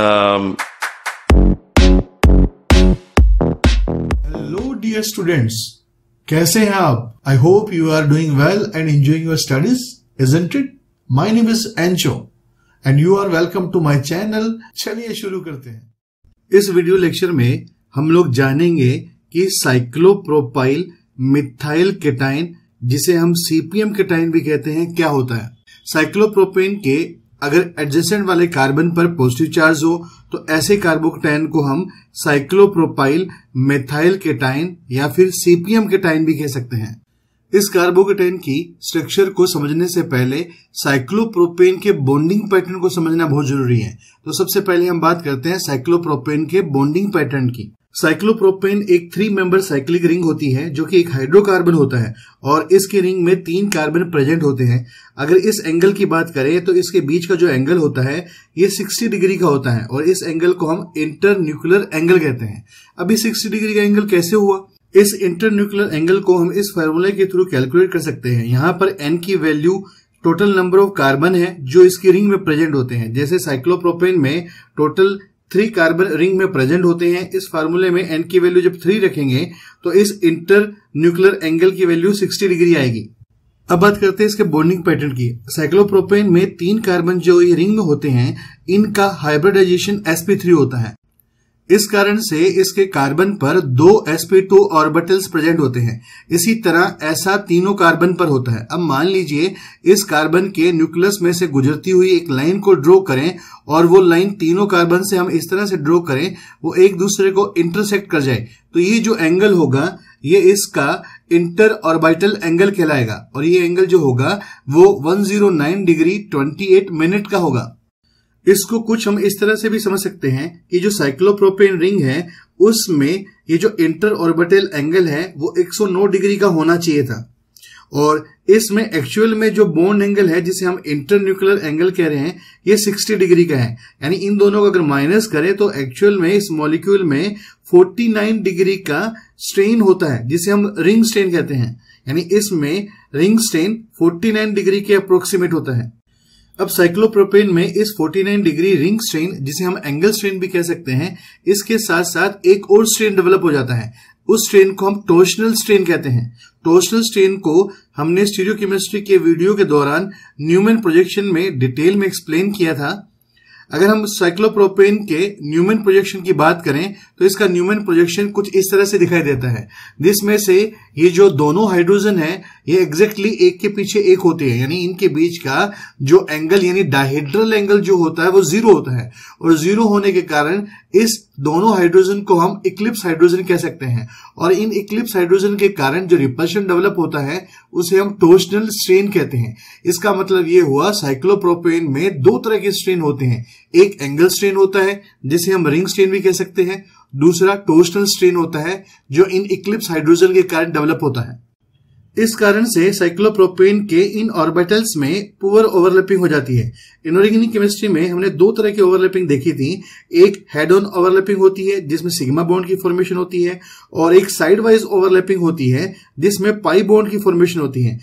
Um, Hello, dear students. कैसे हैं आप I hope you are doing well and enjoying your studies isn't it my name is एंचो and you are welcome to my channel चलिए शुरू करते हैं इस वीडियो लेक्चर में हम लोग जानेंगे कि साइक्लोप्रोपाइल मिथाइल केटाइन जिसे हम सीपीएम केटाइन भी कहते हैं क्या होता है साइक्लोप्रोपेन के अगर एडजेसेंट वाले कार्बन पर पॉजिटिव चार्ज हो तो ऐसे कार्बोकटाइन को हम साइक्लोप्रोपाइल मेथाइल केटाइन या फिर सीपीएम केटाइन भी कह सकते हैं इस कार्बोकटाइन की स्ट्रक्चर को समझने से पहले साइक्लोप्रोपेन के बॉन्डिंग पैटर्न को समझना बहुत जरूरी है तो सबसे पहले हम बात करते हैं साइक्लोप्रोपेन के बॉन्डिंग पैटर्न की साइक्लोप्रोपेन एक थ्री मेंबर साइक्लिक रिंग होती है जो कि एक हाइड्रोकार्बन होता है और इसके रिंग में तीन कार्बन प्रेजेंट होते हैं अगर इस एंगल की बात करें तो इसके बीच का जो एंगल होता है ये 60 डिग्री का होता है और इस एंगल को हम इंटर न्यूक्लियर एंगल कहते हैं अभी सिक्सटी डिग्री का एंगल कैसे हुआ इस इंटर न्यूक्लियर एंगल को हम इस फॉर्मूले के थ्रू कैलकुलेट कर सकते हैं यहाँ पर एन की value total number of carbon है जो इसकी रिंग में प्रेजेंट होते हैं जैसे साइक्लोप्रोपेन में टोटल थ्री कार्बन रिंग में प्रेजेंट होते हैं इस फार्मूले में एन की वैल्यू जब थ्री रखेंगे तो इस इंटर न्यूक्लियर एंगल की वैल्यू सिक्सटी डिग्री आएगी अब बात करते हैं इसके बॉन्डिंग पैटर्न की साइक्लोप्रोपेन में तीन कार्बन जो ये रिंग में होते हैं इनका हाइब्रिडाइजेशन sp3 होता है इस कारण से इसके कार्बन पर दो sp2 ऑर्बिटल्स प्रेजेंट होते हैं इसी तरह ऐसा तीनों कार्बन पर होता है अब मान लीजिए इस कार्बन के न्यूक्लियस में से गुजरती हुई एक लाइन को ड्रॉ करें और वो लाइन तीनों कार्बन से हम इस तरह से ड्रॉ करें वो एक दूसरे को इंटरसेक्ट कर जाए तो ये जो एंगल होगा ये इसका इंटर ऑर्बिटल एंगल कहलाएगा और ये एंगल जो होगा वो 109 डिग्री 28 मिनट का होगा इसको कुछ हम इस तरह से भी समझ सकते हैं कि जो साइक्लोप्रोपेन रिंग है उसमें ये जो इंटर ऑर्बिटल एंगल है वो 109 डिग्री का होना चाहिए था और इसमें एक्चुअल में जो बोन एंगल है जिसे हम इंटर न्यूक्लियर एंगल कह रहे हैं ये 60 डिग्री का है यानी इन दोनों को अगर माइनस करें तो एक्चुअल में इस मॉलिक्यूल में 49 डिग्री का स्ट्रेन होता है जिसे हम रिंग स्ट्रेन कहते हैं यानी इसमें रिंग स्ट्रेन 49 डिग्री के अप्रोक्सीमेट होता है अब साइक्लोप्रोपेन में इस 49 डिग्री रिंग स्ट्रेन जिसे हम एंगल स्ट्रेन भी कह सकते हैं इसके साथ साथ एक और स्ट्रेन डेवलप हो जाता है उस स्ट्रेन को हम टोशनल स्ट्रेन कहते हैं टोशनल स्ट्रेन को हमने स्टीरियो केमिस्ट्री के वीडियो के दौरान न्यूमेन प्रोजेक्शन में डिटेल में एक्सप्लेन किया था अगर हम साइक्लोप्रोपेन के न्यूमेन प्रोजेक्शन की बात करें तो इसका न्यूमन प्रोजेक्शन कुछ इस तरह से दिखाई देता है जिसमें से ये जो दोनों हाइड्रोजन है ये एग्जैक्टली exactly एक के पीछे एक होते हैं यानी इनके बीच का जो एंगल यानी डाइहेड्रल एंगल जो होता है वो जीरो होता है और जीरो होने के कारण इस दोनों हाइड्रोजन को हम इक्लिप्स हाइड्रोजन कह सकते हैं और इन इक्लिप्स हाइड्रोजन के कारण जो रिपल्शन डेवलप होता है उसे हम टोस्टनल स्ट्रेन कहते हैं इसका मतलब ये हुआ साइक्लोप्रोपेन में दो तरह के स्ट्रेन होते हैं एक एंगल स्ट्रेन होता है जिसे हम रिंग स्ट्रेन भी कह सकते हैं दूसरा टोस्टल स्ट्रेन होता है जो इन इक्लिप्स हाइड्रोजन के कारण डेवलप होता है इस कारण से साइक्लोप्रोपेन के इन ऑर्बिटल्स में पुअर ओवरलैपिंग हो जाती है इनऑर्गेनिक केमिस्ट्री में हमने दो तरह की ओवरलैपिंग देखी थी एक हेड ऑन ओवरलैपिंग होती है जिसमें सिग्मा बॉन्ड की फॉर्मेशन होती है और एक साइड वाइज ओवरलैपिंग होती है जिसमें पाई बॉन्ड की फॉर्मेशन होती है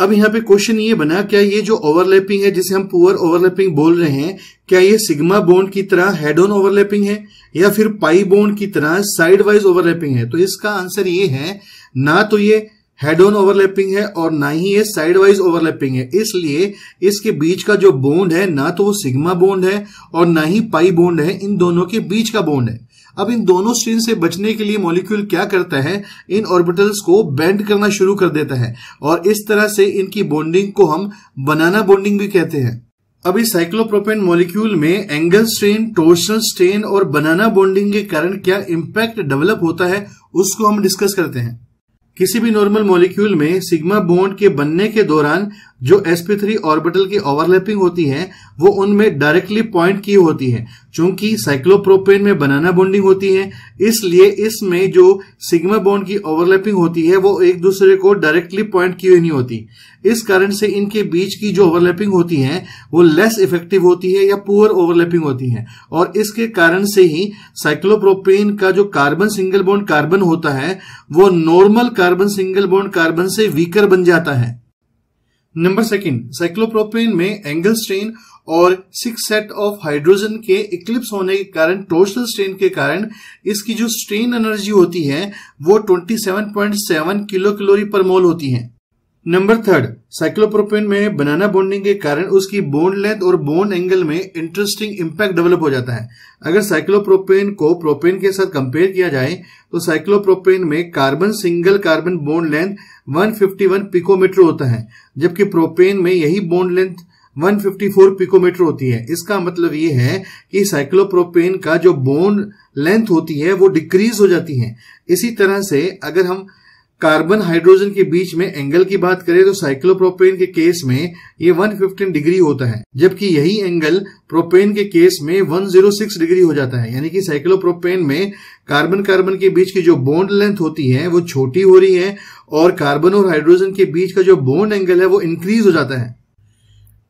अब यहाँ पे क्वेश्चन ये बना क्या ये जो ओवरलैपिंग है जिसे हम पुअर ओवरलैपिंग बोल रहे हैं क्या ये सिग्मा बोन्ड की तरह हेड ऑन ओवरलैपिंग है या फिर पाई बोन्ड की तरह साइड वाइज ओवरलैपिंग है तो इसका आंसर ये है ना तो ये हेड ऑन ओवरलैपिंग है और ना ही ये साइड वाइज ओवरलैपिंग है इसलिए इसके बीच का जो बोन्ड है ना तो वो सिग्मा बोन्ड है और ना ही पाई बोन्ड है इन दोनों के बीच का बोन्ड है अब इन दोनों स्ट्रेन से बचने के लिए मॉलिक्यूल क्या करता है इन ऑर्बिटल्स को बेंड करना शुरू कर देता है और इस तरह से इनकी बॉन्डिंग को हम बनाना बॉन्डिंग भी कहते हैं अब इस साइक्लोप्रोपेन मॉलिक्यूल में एंगल स्ट्रेन टोर्शनल स्ट्रेन और बनाना बॉन्डिंग के कारण क्या इम्पैक्ट डेवलप होता है उसको हम डिस्कस करते हैं किसी भी नॉर्मल मॉलिक्यूल में सिग्मा बॉन्ड के बनने के दौरान जो sp3 ऑर्बिटल की ओवरलैपिंग होती है वो उनमें डायरेक्टली पॉइंट की होती है चूंकि साइक्लोप्रोपेन में बनाना बॉन्डिंग होती है इसलिए इसमें जो सिग्मा बॉन्ड की ओवरलैपिंग होती है वो एक दूसरे को डायरेक्टली पॉइंट की नहीं होती इस कारण से इनके बीच की जो ओवरलैपिंग होती है वो लेस इफेक्टिव होती है या पुअर ओवरलैपिंग होती है और इसके कारण से ही साइक्लोप्रोपेन का जो कार्बन सिंगल बॉन्ड कार्बन होता है वो normal carbon single bond carbon से वीकर बन जाता है नंबर सेकंड साइक्लोप्रोपेन में एंगल स्ट्रेन और सिक्स सेट ऑफ हाइड्रोजन के इक्लिप्स होने के कारण टोर्सनल स्ट्रेन के कारण इसकी जो स्ट्रेन एनर्जी होती है वो 27.7 किलो कैलोरी पर मोल होती है नंबर थर्ड साइक्लोप्रोपेन में बनाना बॉन्डिंग के कारण उसकी बोन लेंथ और बोन एंगल में इंटरेस्टिंग इम्पैक्ट डेवलप हो जाता है अगर साइक्लोप्रोपेन को प्रोपेन के साथ कंपेयर किया जाए तो साइक्लोप्रोपेन में carbon single carbon bond length 151 picometre होता है जबकि प्रोपेन में यही बोन लेंथ 154 पिकोमीटर होती है इसका मतलब ये है कि साइक्लोप्रोपेन का जो बोन लेंथ होती है वो डिक्रीज हो जाती है इसी तरह से अगर हम कार्बन हाइड्रोजन के बीच में एंगल की बात करें तो साइक्लोप्रोपेन के केस में ये 115 डिग्री होता है जबकि यही एंगल प्रोपेन के केस में 106 डिग्री हो जाता है यानी कि साइक्लोप्रोपेन में कार्बन कार्बन के बीच की जो बोन्ड लेंथ होती है वो छोटी हो रही है और कार्बन और हाइड्रोजन के बीच का जो बोन्ड एंगल है वो इंक्रीज हो जाता है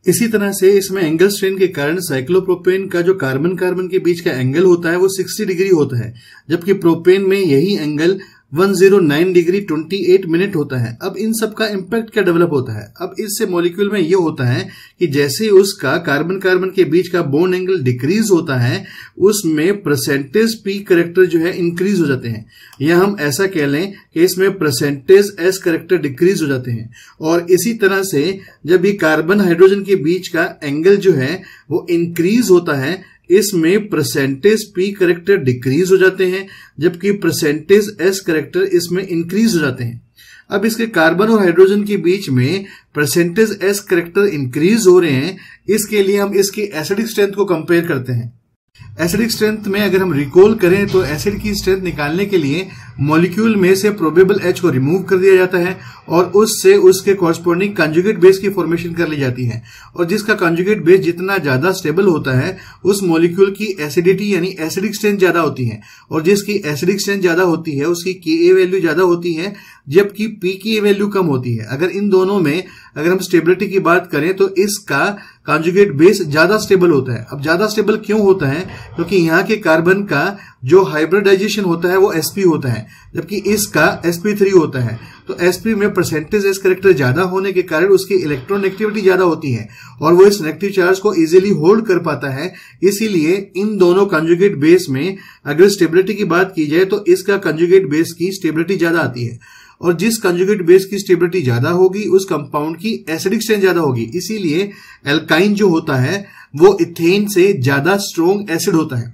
इसी तरह से इसमें एंगल स्ट्रेन के कारण साइक्लोप्रोपेन का जो कार्बन कार्बन के बीच का एंगल होता है वो 60 डिग्री होता है जबकि प्रोपेन में यही एंगल 109 डिग्री 28 मिनट होता है अब इन सब का इम्पैक्ट क्या डेवलप होता है अब इससे मॉलिक्यूल में ये होता है कि जैसे उसका कार्बन कार्बन के बीच का बोन एंगल डिक्रीज होता है उसमें परसेंटेज पी करेक्टर जो है इंक्रीज हो जाते हैं या हम ऐसा कह लें कि इसमें परसेंटेज एस करेक्टर डिक्रीज हो जाते हैं और इसी तरह से जब ये कार्बन हाइड्रोजन के बीच का एंगल जो है वो इंक्रीज होता है इसमें परसेंटेज पी करेक्टर डिक्रीज हो जाते हैं जबकि परसेंटेज एस करेक्टर इसमें इंक्रीज हो जाते हैं अब इसके कार्बन और हाइड्रोजन के बीच में परसेंटेज एस करेक्टर इंक्रीज हो रहे हैं इसके लिए हम इसकी एसिडिक स्ट्रेंथ को कंपेयर करते हैं एसिडिक स्ट्रेंथ में अगर हम रिकॉल करें तो एसिड की स्ट्रेंथ निकालने के लिए मॉलिक्यूल में से प्रोबेबल एच को रिमूव कर दिया जाता है और उससे उसके कॉरस्पॉन्डिंग कंजुगेट बेस की फॉर्मेशन कर ली जाती है और जिसका कंजुगेट बेस जितना ज्यादा स्टेबल होता है उस मॉलिक्यूल की एसिडिटी यानी एसिडिक स्ट्रेंथ ज्यादा होती है और जिसकी एसिडिक स्ट्रेंथ ज्यादा होती है उसकी के ए वैल्यू ज्यादा होती है जबकि पी की ए वैल्यू कम होती है अगर इन दोनों में अगर हम स्टेबिलिटी की बात करें तो इसका कॉन्जुगेट बेस ज्यादा स्टेबल होता है अब ज्यादा स्टेबल क्यों होता है क्योंकि यहाँ के कार्बन का जो हाइब्रिडाइजेशन होता है वो sp होता है जबकि इसका sp3 होता है तो sp में परसेंटेज एस करेक्टर ज्यादा होने के कारण उसकी इलेक्ट्रोनेगेटिविटी ज्यादा होती है और वो इस नेगेटिव चार्ज को इजिली होल्ड कर पाता है इसीलिए इन दोनों कॉन्जुगेट बेस में अगर स्टेबिलिटी की बात की जाए तो इसका कॉन्जुगेट बेस की स्टेबिलिटी ज्यादा आती है और जिस कंजुगेट बेस की स्टेबिलिटी ज्यादा होगी उस कंपाउंड की एसिडिक स्ट्रेंथ ज्यादा होगी इसीलिए एल्काइन जो होता है वो इथेन से ज्यादा स्ट्रोंग एसिड होता है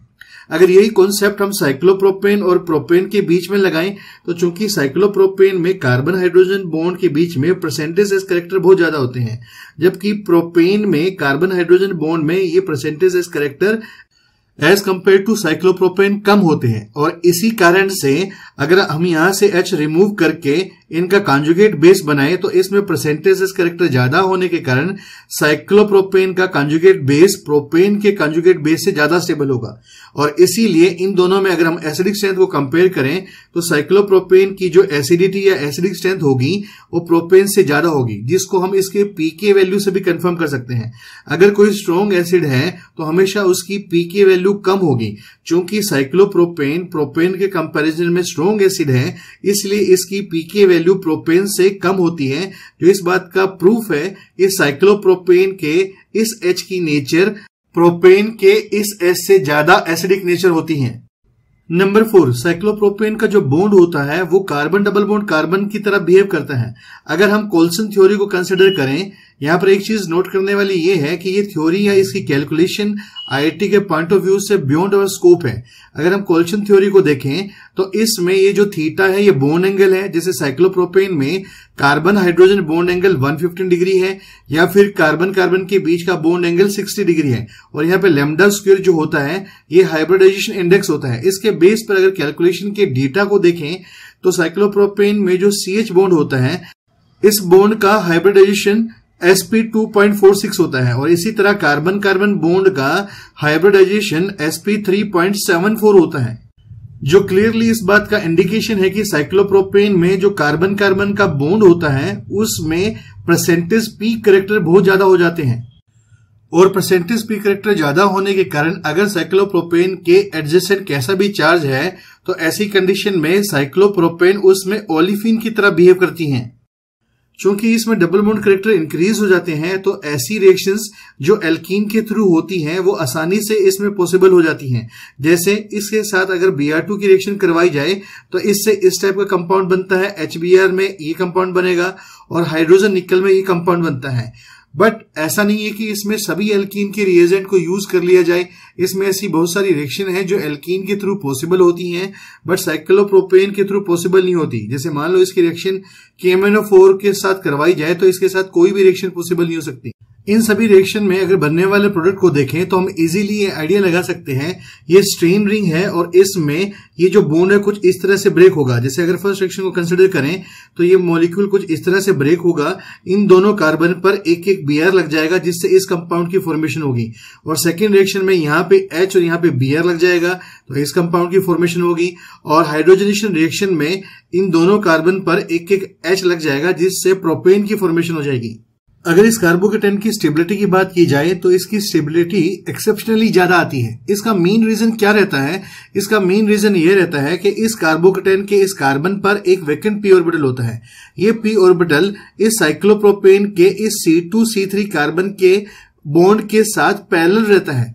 अगर यही कॉन्सेप्ट हम साइक्लोप्रोपेन और प्रोपेन के बीच में लगाएं तो चूंकि साइक्लोप्रोपेन में कार्बन हाइड्रोजन बॉन्ड के बीच में परसेंटेज एस करेक्टर बहुत ज्यादा होते हैं जबकि प्रोपेन में कार्बन हाइड्रोजन बॉन्ड में ये percentage S character as compare to cyclopropane कम होते हैं और इसी कारण से अगर हम यहां से एच रिमूव करके इनका कांजुगेट बेस बनाए तो इसमें परसेंटेज करेक्टर ज्यादा होने के कारण साइक्लोप्रोपेन का कांजुगेट बेस प्रोपेन के कांजुगेट बेस से ज्यादा स्टेबल होगा और इसीलिए इन दोनों में अगर हम एसिडिक स्ट्रेंथ को कंपेयर करें तो साइक्लोप्रोपेन की जो एसिडिटी या एसिडिक स्ट्रेंथ होगी वो प्रोपेन से ज्यादा होगी जिसको हम इसके पीके वैल्यू से भी कंफर्म कर सकते हैं अगर कोई स्ट्रॉन्ग एसिड है तो हमेशा उसकी पीके वैल्यू कम होगी चूंकि साइक्लोप्रोपेन प्रोपेन के कंपेरिजन में स्ट्रॉन्ग एसिड है इसलिए इसकी पीके वैल्यू वैल्यू प्रोपेन से कम होती है जो इस बात का प्रूफ है कि साइक्लोप्रोपेन के इस एच की नेचर प्रोपेन के इस एच से ज्यादा एसिडिक नेचर होती है नंबर फोर साइक्लोप्रोपेन का जो बोन्ड होता है वो कार्बन डबल बोन्ड कार्बन की तरह बिहेव करता है अगर हम कोल्सन थ्योरी को कंसिडर करें यहाँ पर एक चीज नोट करने वाली ये है कि ये थ्योरी या इसकी कैलकुलेशन आईआईटी के पॉइंट ऑफ व्यू से बियॉन्ड अवर स्कोप है अगर हम कोल्शन थ्योरी को देखें तो इसमें ये जो थीटा है ये बोन एंगल है जैसे साइक्लोप्रोपेन में carbon hydrogen bond angle 115 degree है या फिर कार्बन कार्बन के बीच का बोन एंगल 60 डिग्री है और यहाँ पे लेमडा स्क्वेयर जो होता है ये हाइब्रोडाइजेशन इंडेक्स होता है इसके बेस पर अगर कैलकुलेशन के डेटा को देखें तो साइक्लोप्रोपेन में जो सी एच बोन्ड होता है इस बोन्ड का हाइब्रिडाइजेशन sp2.46 होता है और इसी तरह कार्बन कार्बन बोन्ड का हाइब्रिडाइजेशन sp3.74 होता है जो क्लियरली इस बात का इंडिकेशन है कि साइक्लोप्रोपेन में जो कार्बन कार्बन का बोन्ड होता है उसमें परसेंटेज पी करेक्टर बहुत ज्यादा हो जाते हैं और परसेंटेज पी करेक्टर ज्यादा होने के कारण अगर साइक्लोप्रोपेन के एडजेसेंट कैसा भी चार्ज है तो ऐसी कंडीशन में साइक्लोप्रोपेन उसमें ओलिफिन की तरह बिहेव करती हैं चूंकि इसमें डबल बॉन्ड करेक्टर इंक्रीज हो जाते हैं तो ऐसी रिएक्शंस जो एल्कीन के थ्रू होती हैं वो आसानी से इसमें पॉसिबल हो जाती हैं जैसे इसके साथ अगर बी की रिएक्शन करवाई जाए तो इससे इस टाइप का कंपाउंड बनता है एच में ये कंपाउंड बनेगा और हाइड्रोजन निकल में ये कंपाउंड बनता है बट ऐसा नहीं है कि इसमें सभी एल्कीन के रिएजेंट को यूज कर लिया जाए इसमें ऐसी बहुत सारी रिएक्शन है जो एल्कीन के थ्रू पॉसिबल होती हैं बट साइक्लोप्रोपेन के थ्रू पॉसिबल नहीं होती जैसे मान लो इसकी रिएक्शन के के साथ करवाई जाए तो इसके साथ कोई भी रिएक्शन पॉसिबल नहीं हो सकती इन सभी रिएक्शन में अगर बनने वाले प्रोडक्ट को देखें तो हम इजीली ये आइडिया लगा सकते हैं ये स्ट्रेन रिंग है और इसमें ये जो बोन है कुछ इस तरह से ब्रेक होगा जैसे अगर फर्स्ट रिएक्शन को कंसिडर करें तो ये मॉलिक्यूल कुछ इस तरह से ब्रेक होगा इन दोनों कार्बन पर एक एक बी लग जाएगा जिससे इस कंपाउंड की फॉर्मेशन होगी और सेकेंड रिएक्शन में यहाँ पे एच और यहाँ पे बी लग जाएगा तो इस कंपाउंड की फॉर्मेशन होगी और हाइड्रोजनेशन रिएक्शन में इन दोनों कार्बन पर एक एक एच लग जाएगा जिससे प्रोपेन की फॉर्मेशन हो जाएगी अगर इस कार्बोकेटन की स्टेबिलिटी की बात की जाए तो इसकी स्टेबिलिटी एक्सेप्शनली ज्यादा आती है इसका मेन रीजन क्या रहता है इसका मेन रीजन ये रहता है कि इस कार्बोकेटन के इस कार्बन पर एक वेकेंट पी ऑर्बिटल होता है ये पी ऑर्बिटल इस साइक्लोप्रोपेन के इस C two C three carbon के बॉन्ड के साथ पैरल रहता है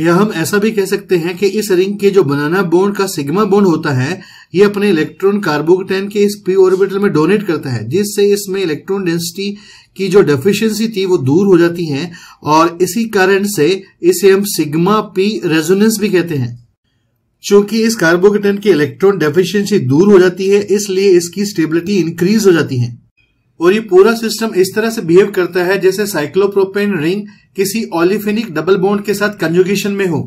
या हम ऐसा भी कह सकते हैं कि इस रिंग के जो बनाना बोन्ड का सिग्मा बोन्ड होता है ये अपने इलेक्ट्रॉन कार्बोकटैन के इस पी ऑर्बिटल में डोनेट करता है जिससे इसमें इलेक्ट्रॉन डेंसिटी की जो डेफिशिएंसी थी वो दूर हो जाती है और इसी कारण से इसे हम सिग्मा पी रेजोनेंस भी कहते हैं चूंकि इस कार्बोकटैन की इलेक्ट्रॉन डेफिशियंसी दूर हो जाती है इसलिए इसकी स्टेबिलिटी इंक्रीज हो जाती है और ये पूरा सिस्टम इस तरह से बिहेव करता है जैसे साइक्लोप्रोपेन रिंग किसी ऑलिफेनिक डबल बॉन्ड के साथ कंजुगेशन में हो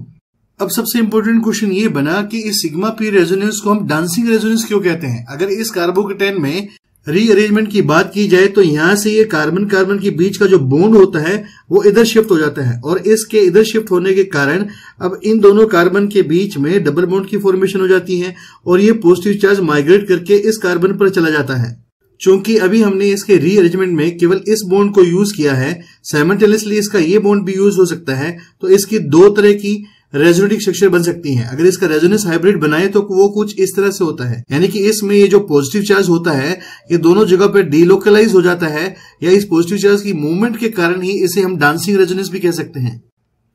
अब सबसे इम्पोर्टेंट क्वेश्चन ये बना कि इस सिग्मा पी रेजोनेंस को हम डांसिंग रेजोनेंस क्यों कहते हैं अगर इस कार्बोकेटेन में रीअरेंजमेंट की बात की जाए तो यहाँ से ये कार्बन कार्बन के बीच का जो बॉन्ड होता है वो इधर शिफ्ट हो जाता है और इसके इधर शिफ्ट होने के कारण अब इन दोनों कार्बन के बीच में डबल बॉन्ड की फॉर्मेशन हो जाती है और ये पॉजिटिव चार्ज माइग्रेट करके इस कार्बन पर चला जाता है चूंकि अभी हमने इसके रीअरेंजमेंट में केवल इस बोन्ड को यूज किया है साइमटेनियसली इसका ये बोन्ड भी यूज हो सकता है तो इसकी दो तरह की रेजोनेटिक स्ट्रक्चर बन सकती है अगर इसका रेजोनेंस हाइब्रिड बनाए तो वो कुछ इस तरह से होता है यानी कि इसमें ये जो पॉजिटिव चार्ज होता है ये दोनों जगह पर डीलोकलाइज हो जाता है या इस पॉजिटिव चार्ज की मूवमेंट के कारण ही इसे हम डांसिंग रेजोनेंस भी कह सकते हैं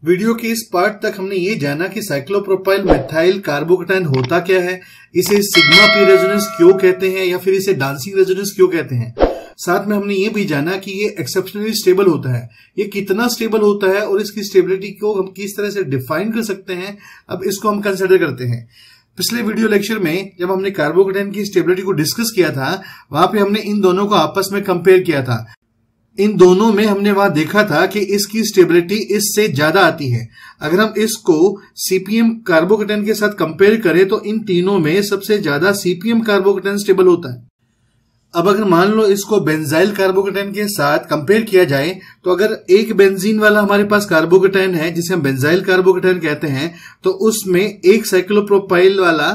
वीडियो के इस पार्ट तक हमने ये जाना कि साइक्लोप्रोपाइल मेथाइल कार्बोकटाइन होता क्या है इसे सिग्मा पी रेजोनेंस क्यों कहते हैं या फिर इसे डांसिंग रेजोनेंस क्यों कहते हैं साथ में हमने ये भी जाना कि ये एक्सेप्शनली स्टेबल होता है ये कितना स्टेबल होता है और इसकी स्टेबिलिटी को हम किस तरह से डिफाइन कर सकते हैं अब इसको हम कंसिडर करते हैं पिछले वीडियो लेक्चर में जब हमने कार्बोकटाइन की स्टेबिलिटी को डिस्कस किया था वहां पे हमने इन दोनों को आपस में कंपेयर किया था इन दोनों में हमने वहां देखा था कि इसकी स्टेबिलिटी इससे ज्यादा आती है अगर हम इसको सीपीएम कार्बोकेटन के साथ कंपेयर करें तो इन तीनों में सबसे ज्यादा सीपीएम कार्बोकेटन स्टेबल होता है अब अगर मान लो इसको बेंजाइल कार्बोकेटन के साथ कंपेयर किया जाए तो अगर एक बेंजीन वाला हमारे पास कार्बोकेटन है जिसे हम बेंजाइल कार्बोकेटन कहते हैं तो उसमें एक साइक्लोप्रोपाइल वाला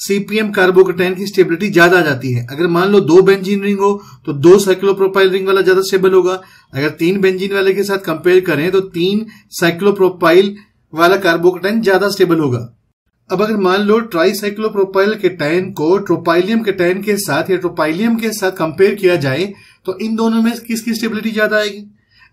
सीपीएम कार्बोकटेन की स्टेबिलिटी ज्यादा आ जाती है अगर मान लो दो बेंजीन रिंग हो तो दो साइक्लोप्रोपाइल रिंग वाला ज्यादा स्टेबल होगा अगर तीन बेंजीन वाले के साथ कंपेयर करें तो तीन साइक्लोप्रोपाइल वाला कार्बोकटेन ज्यादा स्टेबल होगा अब अगर मान लो साइक्लोप्रोपाइल के टैन को ट्रोपाइलियम के टैन के साथ या ट्रोपाइलियम के साथ कंपेयर किया जाए तो इन दोनों में किसकी स्टेबिलिटी ज्यादा आएगी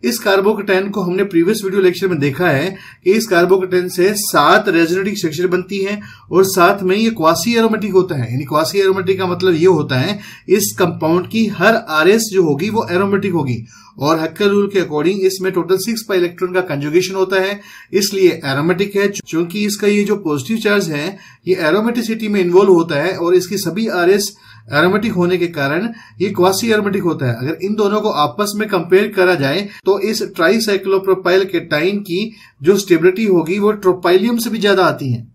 इस कार्बोकटेन को हमने प्रीवियस वीडियो लेक्चर में देखा है कि इस कार्बोकटेन से सात रेजोनेटिक स्ट्रक्चर बनती है और साथ में ये क्वासी एरोमेटिक होता है यानी क्वासी एरोमेटिक का मतलब ये होता है इस कंपाउंड की हर आरएस जो होगी वो एरोमेटिक होगी और हक्कर रूल के अकॉर्डिंग इसमें टोटल सिक्स पाई इलेक्ट्रॉन का कंजुगेशन होता है इसलिए एरोमेटिक है क्योंकि इसका ये जो पॉजिटिव चार्ज है ये एरोमेटिसिटी में इन्वॉल्व होता है और इसकी सभी आरएस एस एरोमेटिक होने के कारण ये क्वासी एरोमेटिक होता है अगर इन दोनों को आपस में कंपेयर करा जाए तो इस ट्राईसाइक्लोप्रोपाइल टाइम की जो स्टेबिलिटी होगी वो ट्रोपाइलियम से भी ज्यादा आती है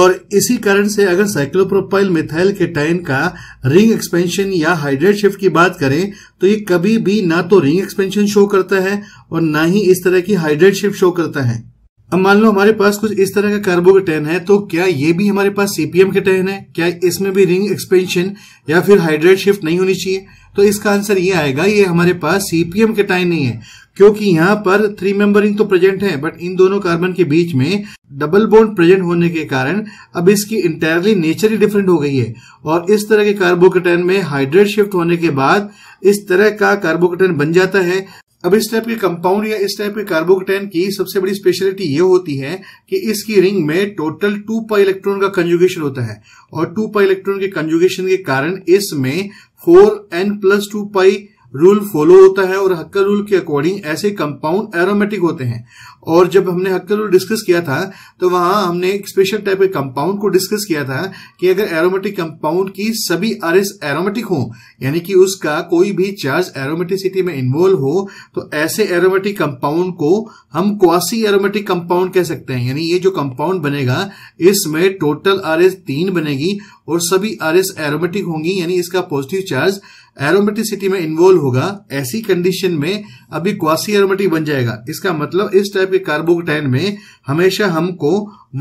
और इसी कारण से अगर साइक्लोप्रोपाइल मिथाइल टाइन का रिंग एक्सपेंशन या हाइड्रेट शिफ्ट की बात करें तो ये कभी भी ना तो रिंग एक्सपेंशन शो करता है और ना ही इस तरह की हाइड्रेट शिफ्ट शो करता है अब मान लो हमारे पास कुछ इस तरह का कार्बो का टैन है तो क्या ये भी हमारे पास सीपीएम के टैन है क्या इसमें भी रिंग एक्सपेंशन या फिर हाइड्रेट शिफ्ट नहीं होनी चाहिए तो इसका आंसर ये आएगा ये हमारे पास सीपीएम के टाइन नहीं है क्योंकि यहाँ पर थ्री मेंबर रिंग तो प्रेजेंट है बट इन दोनों कार्बन के बीच में डबल बोन्ड प्रेजेंट होने के कारण अब इसकी इंटायरली नेचर ही डिफरेंट हो गई है और इस तरह के कार्बोकेटन में हाइड्रेट शिफ्ट होने के बाद इस तरह का कार्बोकेटन बन जाता है अब इस टाइप के कंपाउंड या इस टाइप के कार्बोकटेन की सबसे बड़ी स्पेशलिटी ये होती है कि इसकी रिंग में टोटल टू पाई इलेक्ट्रॉन का कंजुगेशन होता है और टू पाई इलेक्ट्रॉन के कंजुगेशन के कारण इसमें four n plus two pi rule follow होता है और हक्का रूल के अकॉर्डिंग ऐसे कंपाउंड एरोमेटिक होते हैं और जब हमने हक्कल डिस्कस किया था तो वहां हमने एक स्पेशल टाइप के कंपाउंड को डिस्कस किया था कि अगर एरोमेटिक कंपाउंड की सभी आर एरोमेटिक हो यानी कि उसका कोई भी चार्ज एरोमेटिसिटी में इन्वॉल्व हो तो ऐसे एरोमेटिक कंपाउंड को हम क्वासी एरोमेटिक कंपाउंड कह सकते हैं यानी ये जो कंपाउंड बनेगा इसमें टोटल आर तीन बनेगी और सभी आर एरोमेटिक होंगी यानी इसका पॉजिटिव चार्ज एरोमेटिसिटी में इन्वॉल्व होगा ऐसी कंडीशन में अभी क्वासी एरोमेटिक बन जाएगा इसका मतलब इस टाइप के कार्बोकटाइन में हमेशा हमको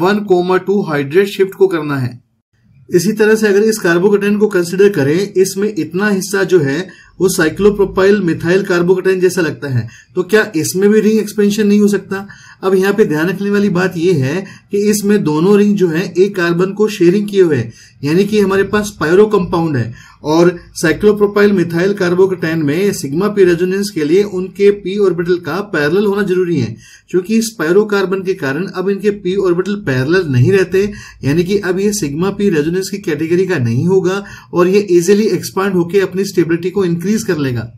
one comma two hydride shift को करना है इसी तरह से अगर इस कार्बोकटाइन को कंसिडर करें इसमें इतना हिस्सा जो है वो साइक्लोप्रोपाइल मिथाइल कार्बोकटाइन जैसा लगता है तो क्या इसमें भी रिंग एक्सपेंशन नहीं हो सकता अब यहाँ पे ध्यान रखने वाली बात यह है कि इसमें दोनों रिंग जो है एक कार्बन को शेयरिंग किए हुए हैं यानी कि हमारे पास पायरो कंपाउंड है और साइक्लोप्रोपाइल मिथाइल कार्बोकटैन में सिग्मा पी रेजोनेंस के लिए उनके पी ऑर्बिटल का पैरेलल होना जरूरी है क्योंकि इस कार्बन के कारण अब इनके पी ऑर्बिटल पैरेलल नहीं रहते यानी कि अब ये सिग्मा पी रेजोनेंस की कैटेगरी का नहीं होगा और ये इजिली एक्सपांड होकर अपनी स्टेबिलिटी को इंक्रीज कर लेगा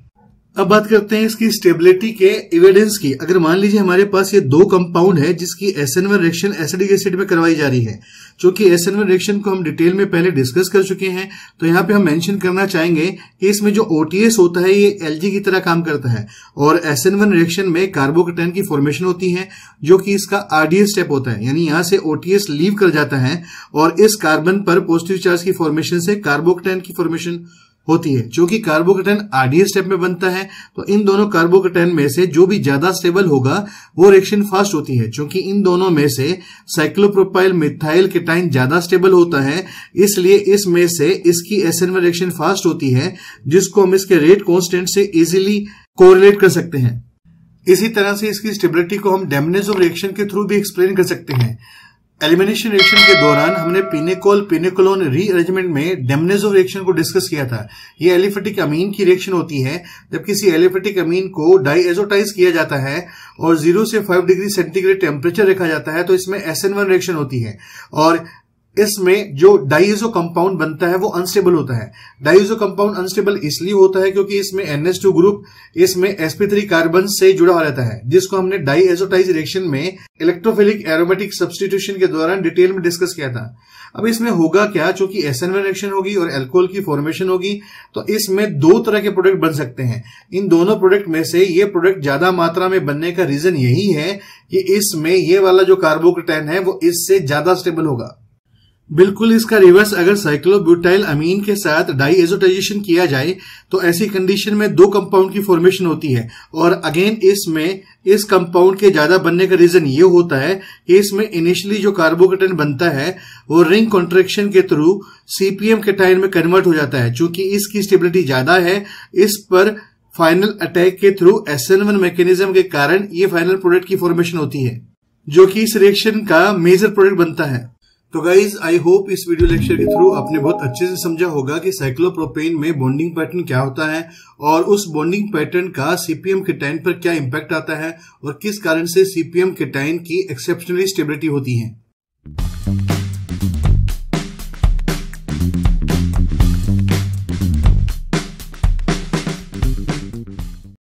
अब बात करते हैं इसकी स्टेबिलिटी के एविडेंस की अगर मान लीजिए हमारे पास ये दो कंपाउंड है जिसकी S N reaction acidic acid में करवाई जा रही है जो कि एस एन रिएक्शन को हम डिटेल में पहले डिस्कस कर चुके हैं तो यहाँ पे हम मेंशन करना चाहेंगे कि इसमें जो ओटीएस होता है ये एल की तरह काम करता है और एस रिएक्शन में कार्बोकटेन की फॉर्मेशन होती है जो कि इसका आरडीएस स्टेप होता है यानी यहाँ से ओटीएस लीव कर जाता है और इस कार्बन पर पॉजिटिव चार्ज की फॉर्मेशन से कार्बोकटेन की फॉर्मेशन होती है जो कि कार्बोकेटन आरडीए स्टेप में बनता है तो इन दोनों कार्बोकेटन में से जो भी ज्यादा स्टेबल होगा वो रिएक्शन फास्ट होती है क्योंकि इन दोनों में से साइक्लोप्रोपाइल मिथाइल केटाइन ज्यादा स्टेबल होता है इसलिए इसमें से इसकी एसएन में रिएक्शन फास्ट होती है जिसको हम इसके रेट कॉन्स्टेंट से इजिली कोरिलेट कर सकते हैं इसी तरह से इसकी स्टेबिलिटी को हम डेमनेज रिएक्शन के थ्रू भी एक्सप्लेन कर सकते हैं एलिमिनेशन रिएक्शन के दौरान हमने पिनेकोल पिनेकोलोन रीअरेंजमेंट में डेमनेजो रिएक्शन को डिस्कस किया था ये एलिफेटिक अमीन की रिएक्शन होती है जब किसी एलिफेटिक अमीन को डाइएजोटाइज किया जाता है और जीरो से फाइव डिग्री सेंटीग्रेड टेम्परेचर रखा जाता है तो इसमें एस रिएक्शन होती है और इसमें जो डाइजो कंपाउंड बनता है वो अनस्टेबल होता है डाइजो कंपाउंड अनस्टेबल इसलिए होता है क्योंकि इसमें टू ग्रुप इसमें sp3 कार्बन से जुड़ा हुआ रहता है जिसको हमने डाइएजोटाइज रिएक्शन में इलेक्ट्रोफिलिक एरोमेटिक सब्सटीट्यूशन के दौरान डिटेल में डिस्कस किया था अब इसमें होगा क्या चूंकि एस रिएक्शन होगी और एल्कोहल की फॉर्मेशन होगी तो इसमें दो तरह के प्रोडक्ट बन सकते हैं इन दोनों प्रोडक्ट में से ये प्रोडक्ट ज्यादा मात्रा में बनने का रीजन यही है कि इसमें ये वाला जो कार्बोक्टेन है वो इससे ज्यादा स्टेबल होगा बिल्कुल इसका रिवर्स अगर साइक्लोब्यूटाइल अमीन के साथ एजोटाइजेशन किया जाए तो ऐसी कंडीशन में दो कंपाउंड की फॉर्मेशन होती है और अगेन इसमें इस कंपाउंड के ज्यादा बनने का रीजन ये होता है कि इसमें इनिशियली जो कार्बोकेटन बनता है वो रिंग कॉन्ट्रेक्शन के थ्रू सीपीएम केटाइन में कन्वर्ट हो जाता है चूंकि इसकी स्टेबिलिटी ज्यादा है इस पर फाइनल अटैक के थ्रू एस एन वन के कारण ये फाइनल प्रोडक्ट की फॉर्मेशन होती है जो कि इस रिएक्शन का मेजर प्रोडक्ट बनता है तो गाइज आई होप इस वीडियो लेक्चर के थ्रू आपने बहुत अच्छे से समझा होगा कि साइक्लोप्रोपेन में बॉन्डिंग पैटर्न क्या होता है और उस बॉन्डिंग पैटर्न का सीपीएम केटाइन पर क्या इम्पैक्ट आता है और किस कारण से सीपीएम केटाइन की एक्सेप्शनली स्टेबिलिटी होती है